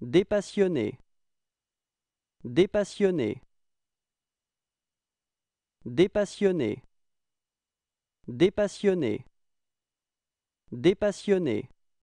Dépassionné. Dépassionné. Dépassionné. Dépassionné. Dépassionné.